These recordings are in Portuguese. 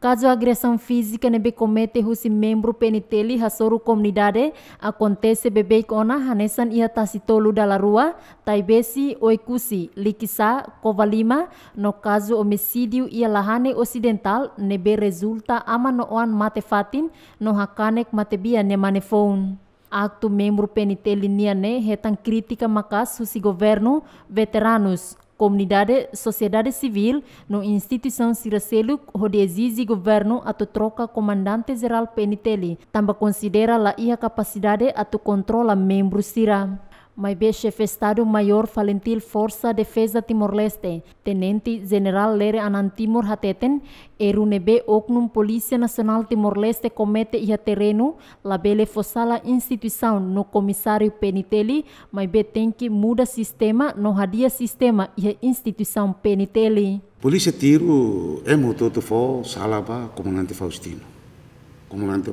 Caso agressão física nebe comete husi membro peniteli hasoru komunidade, akontese bebe ona hanesan ia tasitolu dala rua taibesi oikusi likisa kovalima no caso homicídio ia lahane ocidental nebe resulta ama no oan mate fatin no hakanek matebia ne manefon. Aktu membro peniteli niane hetan kritika makas husi governo veteranus comunidade, sociedade civil, no instituição Ciracelo, onde exige governo a troca comandante geral PNTL. Também considera la ia capacidade a controla membro Cira. Mai chefe Estado-Maior Falentil Força Defesa Timor-Leste, Tenente General Lere Anantimor Hateten, Erunebe Oknum Polícia Nacional Timor-Leste comete ia terreno, labele fosala instituição no Comissário Penitelli, mai be tem que muda sistema, no hadia sistema ia instituição Peniteli. Polícia tiro é mototo fo salaba comandante Faustino. Comandante,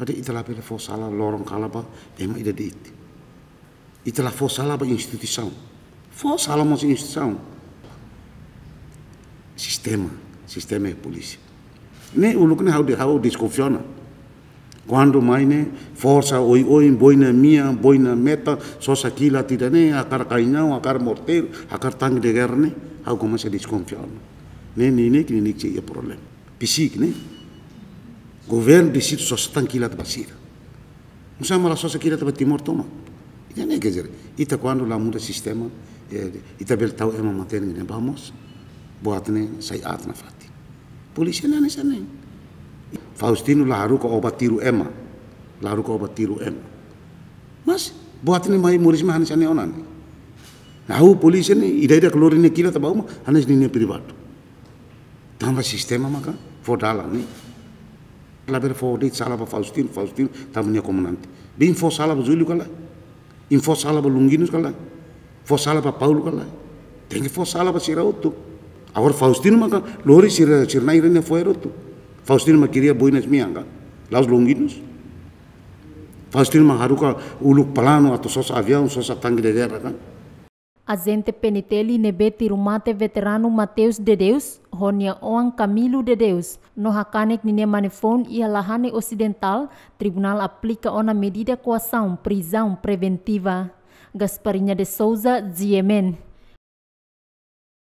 hadi italabele fo sala lorong kalaba, ema ida diit e te la fost alaba instituição. Fost alaba instituição. Sistema. Sistema é polícia. Ne o lucru ne hau de hau desconfiona. Quando mai ne né, força oi oi boina minha, boina meta, só saquila tira ne, né, a cara cainão, a cara morteiro, a cara tanque de guerra ne, né. hau começa a desconfiar. Ne ne ne que ne que é problema. Psique ne. Governo decide só saquila de basira. Não sabe mala só saquila de batimor toma. Ya nih kejar. Ita kuando lah muda sistema. Ya, ita bel tahu emang materi ini bahmos. Buat nih saya at nafati. Polisi nane sana. Faustino lah haru ke obat tiru ema. Lah haru ke obat tiru ema. Mas, buat nih mai murisme hanya sana onan. Nahu polisi nih ida ida keluar ini kira tabau mah hanya sini nih pribadi. Tanpa sistema maka kan, fodala nih. Labir fodit salah pak Faustino, Faustino tamunya komunanti. Bin fodala bujuli kalah. είναι φως άλαβα Λουγγίνος καλά. Φως άλαβα Παύλου καλά. είναι φως άλαβα σειρά του. Αγόρ Φαουστίνου μα λόρι σειρνά σειρά είναι φοέρο του. Φαουστίνου μα κυρία μία μίαγκα. Λάζ Λουγγίνος. Φαουστίνου μα χαρούκα ούλου παλάνο από το σώσα τάγκη δεδέρα. Azente Peniteli Nebe Tirumate Veterano Mateus de Deus, Ronia Oan Camilo de Deus, no Hakanek Nine Manifon e Alahane Ocidental, Tribunal aplica ona medida coação prisão preventiva. Gasparinha de Souza, Ziemen.